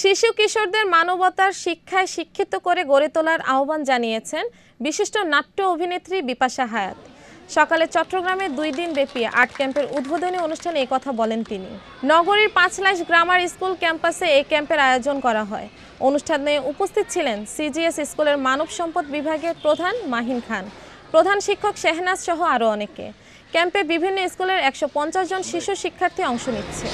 শিশু কিশোরদের মানবতার শিক্ষায় শিক্ষিত করে গড়ে তোলার আহ্বান জানিয়েছেন বিশিষ্ট নাট্য অভিনেত্রী বিপাশা হায়াত সকালে চট্টগ্রামে দুই দিন ব্যাপী আর্ট ক্যাম্পের উদ্বোধনী অনুষ্ঠানে এই কথা বলেন তিনি নগরীর পাঁচলাইশ গ্রামার স্কুল ক্যাম্পাসে এই ক্যাম্পের আয়োজন করা হয় অনুষ্ঠানে উপস্থিত ছিলেন সিজিএস স্কুলের মানব সম্পদ বিভাগের প্রধান মাহিন খান প্রধান শিক্ষক শেহনাজ সহ আরও অনেকে ক্যাম্পে বিভিন্ন স্কুলের একশো জন শিশু শিক্ষার্থী অংশ নিচ্ছে